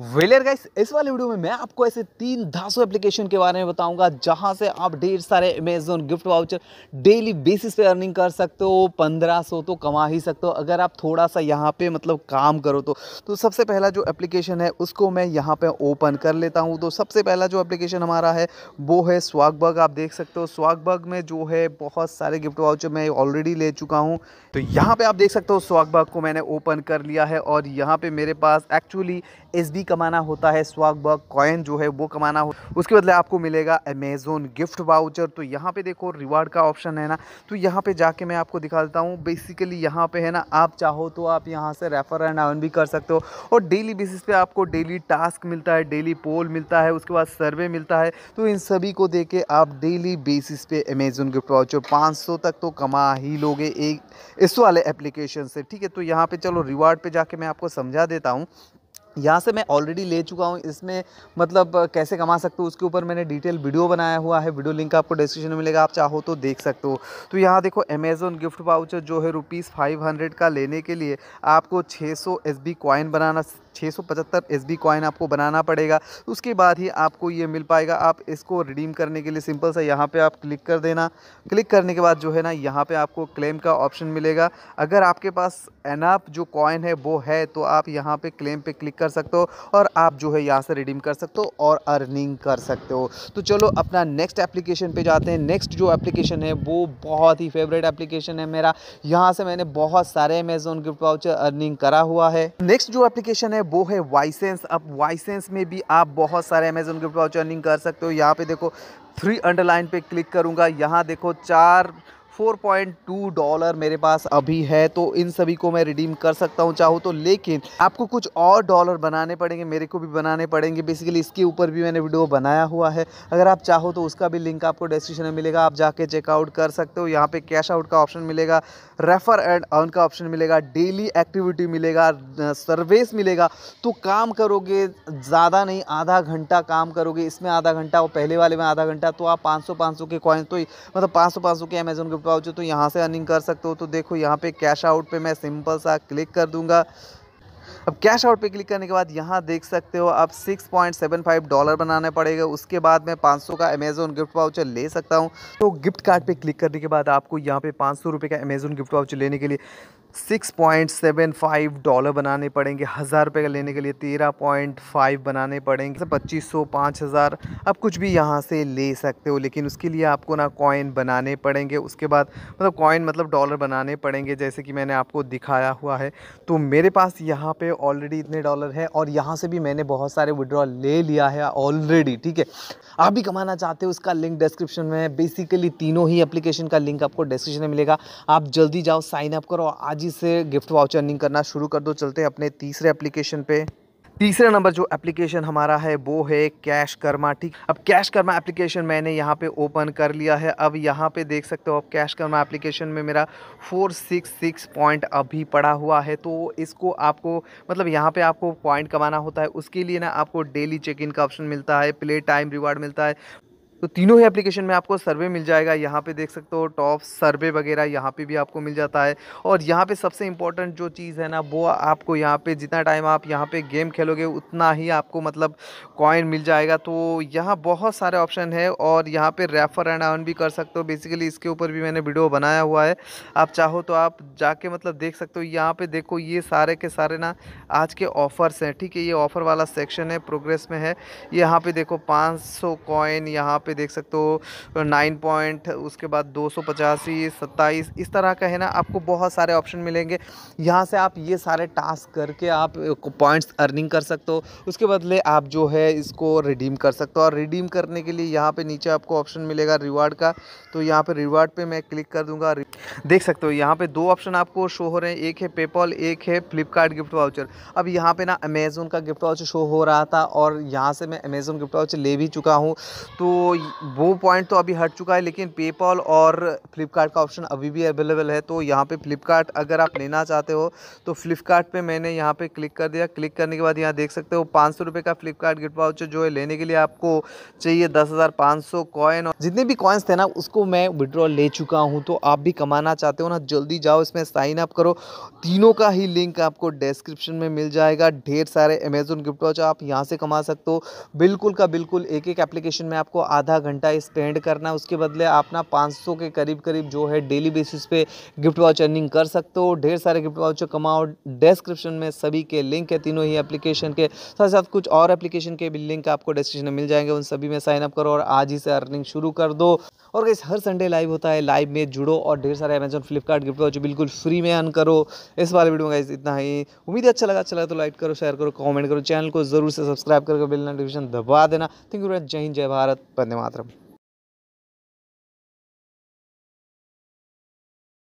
velar guys इस वाले video में मैं आपको ऐसे तीन धासों एप्लीकेशन के बारे में बताऊंगा जहां से आप ढेर सारे Amazon gift voucher daily basis पे अर्निंग कर सकते हो पंद्रह सौ तो कमा ही सकते हो अगर आप थोड़ा सा यहां पे मतलब काम करो तो तो सबसे पहला जो एप्लीकेशन है उसको मैं यहां पे ओपन कर लेता हूँ तो सबसे पहला जो एप्लीकेशन हमारा है वो है स्वागबग आप देख सकते हो स्वागबग में जो है बहुत सारे गिफ्ट वाउचर मैं ऑलरेडी ले चुका हूँ तो यहाँ पर आप देख सकते हो स्वागबग को मैंने ओपन कर लिया है और यहाँ पर मेरे पास एक्चुअली एस कमाना होता है स्वाग बग कॉइन जो है वो कमाना हो उसके बदले आपको मिलेगा अमेजोन गिफ्ट वाउचर तो यहाँ पे देखो रिवार्ड का ऑप्शन है ना तो यहाँ पे जाके मैं आपको दिखा देता हूँ बेसिकली यहाँ पे है ना आप चाहो तो आप यहाँ से रेफर एंड अर्न भी कर सकते हो और डेली बेसिस पे आपको डेली टास्क मिलता है डेली पोल मिलता है उसके बाद सर्वे मिलता है तो इन सभी को दे के आप डेली बेसिस पे अमेजोन गिफ्ट वाउचर सौ तक तो कमा ही लोगे एक इस वाले एप्लीकेशन से ठीक है तो यहाँ पर चलो रिवार्ड पर जाके मैं आपको समझा देता हूँ यहाँ से मैं ऑलरेडी ले चुका हूँ इसमें मतलब कैसे कमा सकते हो उसके ऊपर मैंने डिटेल वीडियो बनाया हुआ है वीडियो लिंक आपको डिस्क्रिप्शन में मिलेगा आप चाहो तो देख सकते हो तो यहाँ देखो अमेज़ोन गिफ्ट पाउचर जो है रुपीज़ फाइव हंड्रेड का लेने के लिए आपको छः सौ एस बी कॉइन बनाना छः सौ पचहत्तर एस बी कॉइन आपको बनाना पड़ेगा उसके बाद ही आपको ये मिल पाएगा आप इसको रिडीम करने के लिए सिंपल सा यहाँ पे आप क्लिक कर देना क्लिक करने के बाद जो है ना यहाँ पे आपको क्लेम का ऑप्शन मिलेगा अगर आपके पास एनाप जो कॉइन है वो है तो आप यहाँ पे क्लेम पे क्लिक कर सकते हो और आप जो है यहाँ से रिडीम कर सकते हो और अर्निंग कर सकते हो तो चलो अपना नेक्स्ट एप्लीकेशन पे जाते हैं नेक्स्ट जो एप्लीकेशन है वो बहुत ही फेवरेट एप्लीकेशन है मेरा यहाँ से मैंने बहुत सारे अमेजोन गिफ्ट वाउचर अर्निंग करा हुआ है नेक्स्ट जो एप्लीकेशन है वो है वाइसेंस अब वाइसेंस में भी आप बहुत सारे अमेजोन गिफ्ट वाउचर अर्निंग कर सकते हो यहाँ पे देखो थ्री अंडरलाइन पे क्लिक करूँगा यहाँ देखो चार 4.2 डॉलर मेरे पास अभी है तो इन सभी को मैं रिडीम कर सकता हूँ चाहूँ तो लेकिन आपको कुछ और डॉलर बनाने पड़ेंगे मेरे को भी बनाने पड़ेंगे बेसिकली इसके ऊपर भी मैंने वीडियो बनाया हुआ है अगर आप चाहो तो उसका भी लिंक आपको डिस्क्रिप्शन में मिलेगा आप जाके चेकआउट कर सकते हो यहाँ पे कैश आउट का ऑप्शन मिलेगा रेफर एंड अर्न का ऑप्शन मिलेगा डेली एक्टिविटी मिलेगा सर्विस मिलेगा तो काम करोगे ज़्यादा नहीं आधा घंटा काम करोगे इसमें आधा घंटा और पहले वाले में आधा घंटा तो आप पाँच सौ के कॉइन तो मतलब पाँच सौ के अमेजोन के बावजूद तो यहाँ से अर्निंग कर सकते हो तो देखो यहाँ पे कैश आउट पे मैं सिंपल सा क्लिक कर दूंगा अब कैश आउट पे क्लिक करने के बाद यहाँ देख सकते हो अब 6.75 डॉलर बनाने पड़ेगा उसके बाद मैं 500 का अमेजोन गिफ्ट वाउचर ले सकता हूँ तो गिफ्ट कार्ड पे क्लिक करने के बाद आपको यहाँ पे पाँच सौ का अमेजोन गिफ्ट वाउचर लेने के लिए six point seven five dollar बनाने पड़ेंगे हज़ार रुपये का लेने के लिए तेरह पॉइंट फाइव बनाने पड़ेंगे पच्चीस सौ पाँच हज़ार आप कुछ भी यहाँ से ले सकते हो लेकिन उसके लिए आपको ना कॉइन बनाने पड़ेंगे उसके बाद मतलब कॉइन मतलब डॉलर बनाने पड़ेंगे जैसे कि मैंने आपको दिखाया हुआ है तो मेरे पास यहाँ पर ऑलरेडी इतने डॉलर है और यहाँ से भी मैंने बहुत सारे विड्रॉ ले लिया है ऑलरेडी ठीक है आप भी कमाना चाहते हो उसका लिंक डिस्क्रिप्शन में है बेसिकली तीनों ही अप्लीकेशन का लिंक आपको डिस्क्रिप्शन में मिलेगा आप जल्दी जाओ साइन अप करो आज जी से गिफ्ट वाउच अर्निंग करना शुरू कर दो चलते हैं अपने तीसरे एप्लीकेशन पे तीसरा नंबर जो एप्लीकेशन हमारा है वो है कैश कर्मा ठीक अब कैश कर्मा एप्लीकेशन मैंने यहाँ पे ओपन कर लिया है अब यहाँ पे देख सकते हो आप कैश कर्मा एप्लीकेशन में मेरा 466 पॉइंट अभी पड़ा हुआ है तो इसको आपको मतलब यहाँ पे आपको पॉइंट कमाना होता है उसके लिए ना आपको डेली चेक इन का ऑप्शन मिलता है प्ले टाइम रिवार्ड मिलता है तो तीनों ही एप्लीकेशन में आपको सर्वे मिल जाएगा यहाँ पे देख सकते हो टॉप सर्वे वगैरह यहाँ पे भी आपको मिल जाता है और यहाँ पे सबसे इंपॉर्टेंट जो चीज़ है ना वो आपको यहाँ पे जितना टाइम आप यहाँ पे गेम खेलोगे उतना ही आपको मतलब कॉइन मिल जाएगा तो यहाँ बहुत सारे ऑप्शन है और यहाँ पर रेफ़र एंड अर्न भी कर सकते हो बेसिकली इसके ऊपर भी मैंने वीडियो बनाया हुआ है आप चाहो तो आप जाके मतलब देख सकते हो यहाँ पर देखो ये सारे के सारे ना आज के ऑफ़र्स हैं ठीक है ये ऑफ़र वाला सेक्शन है प्रोग्रेस में है यहाँ पर देखो पाँच सौ कॉइन यहाँ पर पे देख सकते हो नाइन पॉइंट उसके बाद दो सौ पचासी सत्ताईस इस तरह का है ना आपको बहुत सारे ऑप्शन मिलेंगे यहाँ से आप ये सारे टास्क करके आप पॉइंट्स अर्निंग कर सकते हो उसके बदले आप जो है इसको रिडीम कर सकते हो और रिडीम करने के लिए यहाँ पर नीचे आपको ऑप्शन मिलेगा रिवार्ड का तो यहाँ पर रिवार्ड पर मैं क्लिक कर दूँगा देख सकते हो यहाँ पर दो ऑप्शन आपको शो हो रहे हैं एक है पेपॉल एक है फ्लिपकार्ट गिफ्ट वाउचर अब यहाँ पे ना अमेज़ोन का गिफ्ट वाउचर शो हो रहा था और यहाँ से मैं अमेज़ोन गिफ्ट वाउचर ले भी चुका हूँ तो वो पॉइंट तो अभी हट चुका है लेकिन पेपॉल और फ्लिपकार्ट का ऑप्शन अभी भी अवेलेबल है तो यहाँ पे फ्लिपकार्ट अगर आप लेना चाहते हो तो फ्लिपकार्ट पे मैंने यहाँ पे क्लिक कर दिया क्लिक करने के बाद यहाँ देख सकते हो पाँच सौ का फ्लिपकार्ट गिफ्ट वाउचर जो है लेने के लिए आपको चाहिए दस हज़ार सौ कॉइन और जितने भी कॉइन्स थे ना उसको मैं विड्रॉ ले चुका हूँ तो आप भी कमाना चाहते हो ना जल्दी जाओ इसमें साइन अप करो तीनों का ही लिंक आपको डिस्क्रिप्शन में मिल जाएगा ढेर सारे अमेजोन गिफ्ट वाउचर आप यहाँ से कमा सकते हो बिल्कुल का बिल्कुल एक एक एप्लीकेशन में आपको आधा आधा घंटा स्पेंड करना उसके बदले आप ना सौ के करीब करीब जो है डेली बेसिस पे गिफ्ट वाउचर अर्निंग कर सकते हो ढेर सारे गिफ्ट वाच कमाओ डिस्क्रिप्शन में सभी के लिंक है तीनों ही एप्लीकेशन के साथ साथ कुछ और एप्लीकेशन के भी लिंक आपको डिस्क्रिप्शन में मिल जाएंगे उन सभी में साइनअप करो और आज ही से अर्निंग शुरू कर दो और कैसे हर संडे लाइव होता है लाइव में जुड़ो और ढेर सारे अमेजोन फ्लिपकार्ट गिफ्ट वाउचर बिल्कुल फ्री में अर्न करो इस बार वीडियो में इतना ही उम्मीद अच्छा लगा अच्छा लगा तो लाइक करो शेयर करो कॉमेंट करो चैनल को जरूर से सब्सक्राइब करके बिल नोटिफिकेशन दबा देना थैंक यू जय हिंद जय भारत धन्यवाद మాత్రం